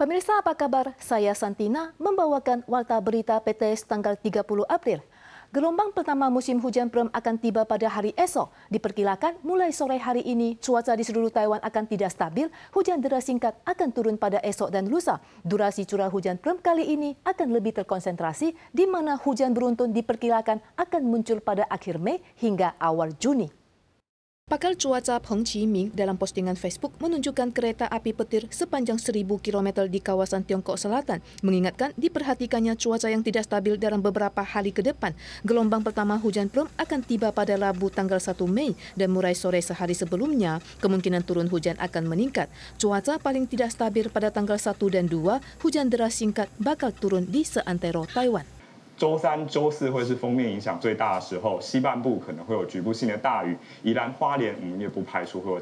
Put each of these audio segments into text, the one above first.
Pemirsa apa kabar? Saya Santina membawakan Warta Berita PTS tanggal 30 April. Gelombang pertama musim hujan perem akan tiba pada hari esok. Diperkirakan mulai sore hari ini cuaca di seluruh Taiwan akan tidak stabil, hujan deras singkat akan turun pada esok dan lusa. Durasi curah hujan perem kali ini akan lebih terkonsentrasi di mana hujan beruntun diperkirakan akan muncul pada akhir Mei hingga awal Juni. Pakar cuaca Peng Ming dalam postingan Facebook menunjukkan kereta api petir sepanjang 1000 km di kawasan Tiongkok Selatan, mengingatkan diperhatikannya cuaca yang tidak stabil dalam beberapa hari ke depan. Gelombang pertama hujan prom akan tiba pada Rabu tanggal 1 Mei dan mulai sore sehari sebelumnya, kemungkinan turun hujan akan meningkat. Cuaca paling tidak stabil pada tanggal 1 dan 2, hujan deras singkat bakal turun di seantero Taiwan. 周三、周四会是封面影响最大的时候，西半部可能会有局部性的大雨，宜兰、花莲我们也不排除会有。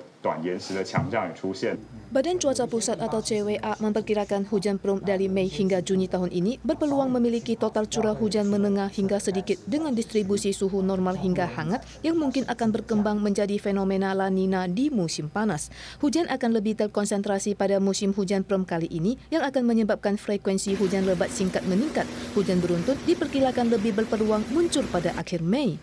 Badan Cuaca Pusat atau CWA memperkirakan hujan perum dari Mei hingga Juni tahun ini berpeluang memiliki total curah hujan menengah hingga sedikit dengan distribusi suhu normal hingga hangat yang mungkin akan berkembang menjadi fenomena La Nina di musim panas. Hujan akan lebih terkonsentrasi pada musim hujan perum kali ini yang akan menyebabkan frekuensi hujan lebat singkat meningkat. Hujan beruntun diperkirakan lebih berpeluang muncul pada akhir Mei.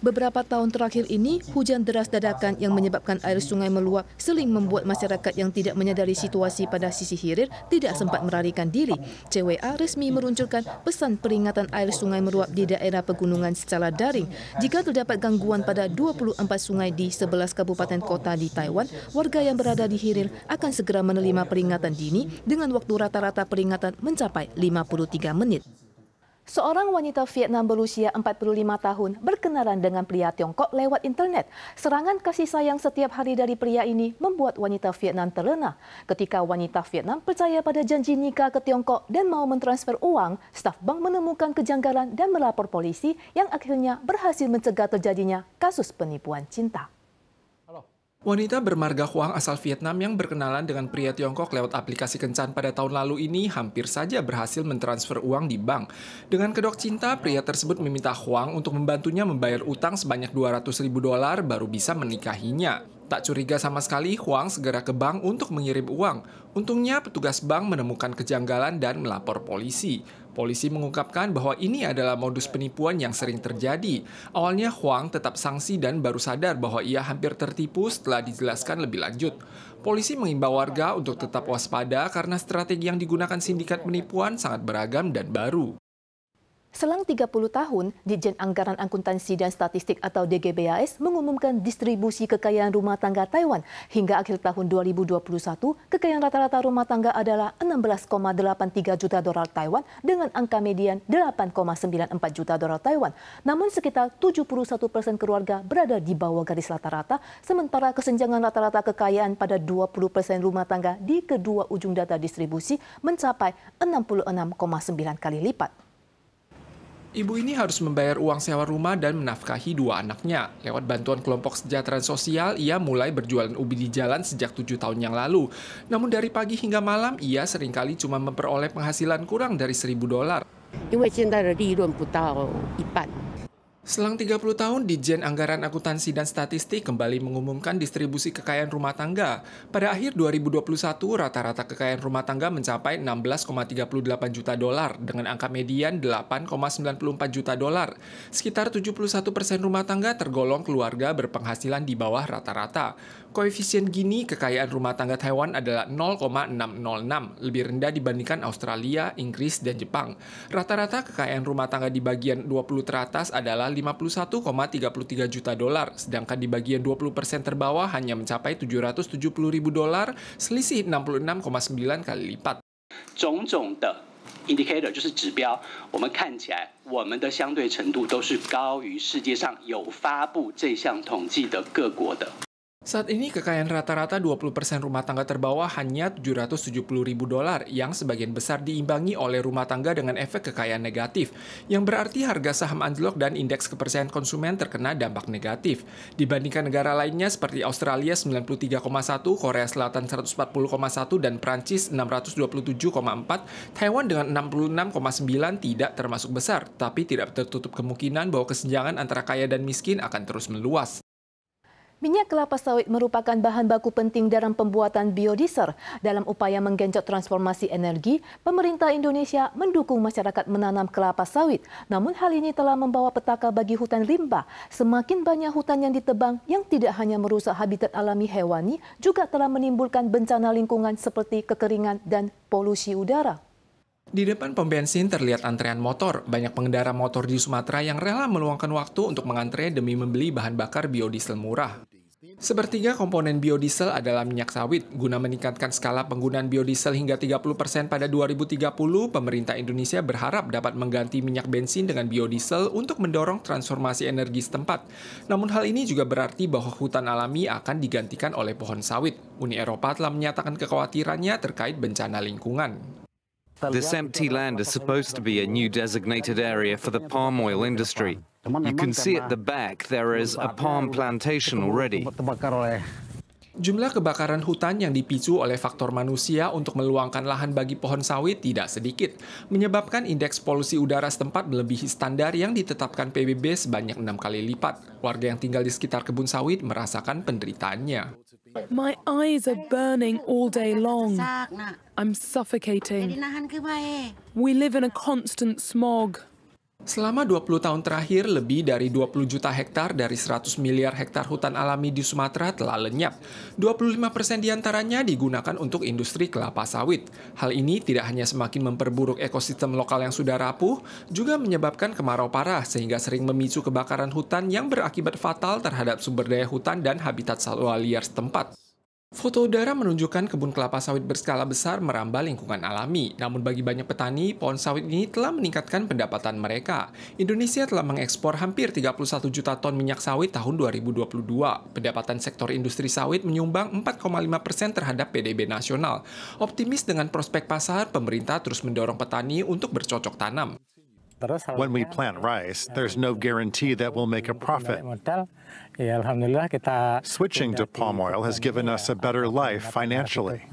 Beberapa tahun terakhir ini, hujan deras dadakan yang menyebabkan air sungai meluap seling membuat masyarakat yang tidak menyadari situasi pada sisi hilir tidak sempat melarikan diri. CWA resmi meruncurkan pesan peringatan air sungai meluap di daerah pegunungan secara daring. Jika terdapat gangguan pada 24 sungai di 11 kabupaten kota di Taiwan, warga yang berada di hilir akan segera menerima peringatan dini dengan waktu rata-rata peringatan mencapai 53 menit. Seorang wanita Vietnam berusia 45 tahun berkenalan dengan pria Tiongkok lewat internet. Serangan kasih sayang setiap hari dari pria ini membuat wanita Vietnam terlena. Ketika wanita Vietnam percaya pada janji nikah ke Tiongkok dan mau mentransfer uang, staf bank menemukan kejanggalan dan melapor polisi yang akhirnya berhasil mencegah terjadinya kasus penipuan cinta. Wanita bermarga Huang asal Vietnam yang berkenalan dengan pria Tiongkok lewat aplikasi kencan pada tahun lalu ini hampir saja berhasil mentransfer uang di bank. Dengan kedok cinta, pria tersebut meminta Huang untuk membantunya membayar utang sebanyak 200 ribu dolar baru bisa menikahinya. Tak curiga sama sekali, Huang segera ke bank untuk mengirim uang. Untungnya petugas bank menemukan kejanggalan dan melapor polisi. Polisi mengungkapkan bahwa ini adalah modus penipuan yang sering terjadi. Awalnya Huang tetap sanksi dan baru sadar bahwa ia hampir tertipu setelah dijelaskan lebih lanjut. Polisi mengimbau warga untuk tetap waspada karena strategi yang digunakan sindikat penipuan sangat beragam dan baru. Selang 30 tahun, Dijen Anggaran Akuntansi dan Statistik atau DGBAS mengumumkan distribusi kekayaan rumah tangga Taiwan. Hingga akhir tahun 2021, kekayaan rata-rata rumah tangga adalah 16,83 juta dolar Taiwan dengan angka median 8,94 juta dolar Taiwan. Namun sekitar 71 persen keluarga berada di bawah garis rata-rata, sementara kesenjangan rata-rata kekayaan pada 20 persen rumah tangga di kedua ujung data distribusi mencapai 66,9 kali lipat. Ibu ini harus membayar uang sewa rumah dan menafkahi dua anaknya. Lewat bantuan kelompok kesejahteraan sosial, ia mulai berjualan ubi di jalan sejak tujuh tahun yang lalu. Namun dari pagi hingga malam, ia seringkali cuma memperoleh penghasilan kurang dari seribu dolar. sekarang Selang 30 tahun, Dijen Anggaran Akuntansi dan Statistik kembali mengumumkan distribusi kekayaan rumah tangga. Pada akhir 2021, rata-rata kekayaan rumah tangga mencapai 16,38 juta dolar dengan angka median 8,94 juta dolar. Sekitar 71 persen rumah tangga tergolong keluarga berpenghasilan di bawah rata-rata. Koefisien Gini kekayaan rumah tangga Taiwan adalah 0,606, lebih rendah dibandingkan Australia, Inggris, dan Jepang. Rata-rata kekayaan rumah tangga di bagian 20 teratas adalah 51,33 juta dolar, sedangkan di bagian 20% terbawah hanya mencapai 770 ribu dolar, selisih 66,9 kali lipat. 种种的 indicator 就是指标，我们看起来我们的相对程度都是高于世界上有发布这项统计的各国的。saat ini kekayaan rata-rata 20% rumah tangga terbawah hanya 770 ribu dolar yang sebagian besar diimbangi oleh rumah tangga dengan efek kekayaan negatif yang berarti harga saham anjlok dan indeks kepercayaan konsumen terkena dampak negatif. Dibandingkan negara lainnya seperti Australia 93,1, Korea Selatan 140,1, dan Prancis 627,4, Taiwan dengan 66,9 tidak termasuk besar, tapi tidak tertutup kemungkinan bahwa kesenjangan antara kaya dan miskin akan terus meluas. Minyak kelapa sawit merupakan bahan baku penting dalam pembuatan biodiesel. Dalam upaya menggenjot transformasi energi, pemerintah Indonesia mendukung masyarakat menanam kelapa sawit. Namun hal ini telah membawa petaka bagi hutan rimba. Semakin banyak hutan yang ditebang yang tidak hanya merusak habitat alami hewani, juga telah menimbulkan bencana lingkungan seperti kekeringan dan polusi udara. Di depan pom bensin terlihat antrean motor. Banyak pengendara motor di Sumatera yang rela meluangkan waktu untuk mengantre demi membeli bahan bakar biodiesel murah. Sepertiga komponen biodiesel adalah minyak sawit. Guna meningkatkan skala penggunaan biodiesel hingga 30% pada 2030, pemerintah Indonesia berharap dapat mengganti minyak bensin dengan biodiesel untuk mendorong transformasi energi setempat. Namun hal ini juga berarti bahwa hutan alami akan digantikan oleh pohon sawit. Uni Eropa telah menyatakan kekhawatirannya terkait bencana lingkungan. This empty land is supposed to be a new designated area for the palm oil industry. You can see at the back there is a palm plantation already. Jumlah kebakaran hutan yang dipicu oleh faktor manusia untuk meluangkan lahan bagi pohon sawit tidak sedikit, menyebabkan indeks polusi udara setempat melebihi standar yang ditetapkan PBB sebanyak enam kali lipat. Warga yang tinggal di sekitar kebun sawit merasakan penderitaannya. My eyes are burning all day long. I'm suffocating. We live in a constant smog. Selama 20 tahun terakhir, lebih dari 20 juta hektar dari 100 miliar hektar hutan alami di Sumatera telah lenyap. 25 persen diantaranya digunakan untuk industri kelapa sawit. Hal ini tidak hanya semakin memperburuk ekosistem lokal yang sudah rapuh, juga menyebabkan kemarau parah sehingga sering memicu kebakaran hutan yang berakibat fatal terhadap sumber daya hutan dan habitat satwa liar setempat. Foto udara menunjukkan kebun kelapa sawit berskala besar merambah lingkungan alami. Namun bagi banyak petani, pohon sawit ini telah meningkatkan pendapatan mereka. Indonesia telah mengekspor hampir 31 juta ton minyak sawit tahun 2022. Pendapatan sektor industri sawit menyumbang 4,5 persen terhadap PDB nasional. Optimis dengan prospek pasar, pemerintah terus mendorong petani untuk bercocok tanam. When we plant rice, there's no guarantee that we'll make a profit. Switching to palm oil has given us a better life financially.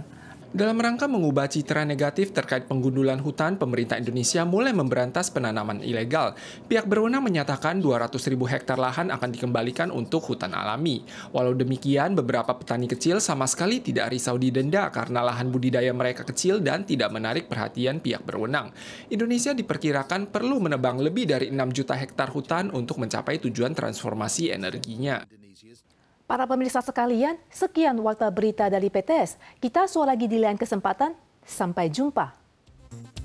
Dalam rangka mengubah citra negatif terkait penggundulan hutan, pemerintah Indonesia mulai memberantas penanaman ilegal. Pihak berwenang menyatakan 200 ribu hektar lahan akan dikembalikan untuk hutan alami. Walau demikian, beberapa petani kecil sama sekali tidak risau didenda karena lahan budidaya mereka kecil dan tidak menarik perhatian pihak berwenang. Indonesia diperkirakan perlu menebang lebih dari 6 juta hektar hutan untuk mencapai tujuan transformasi energinya. Para pemirsa sekalian, sekian warta berita dari PTS. Kita suara lagi di lain kesempatan. Sampai jumpa.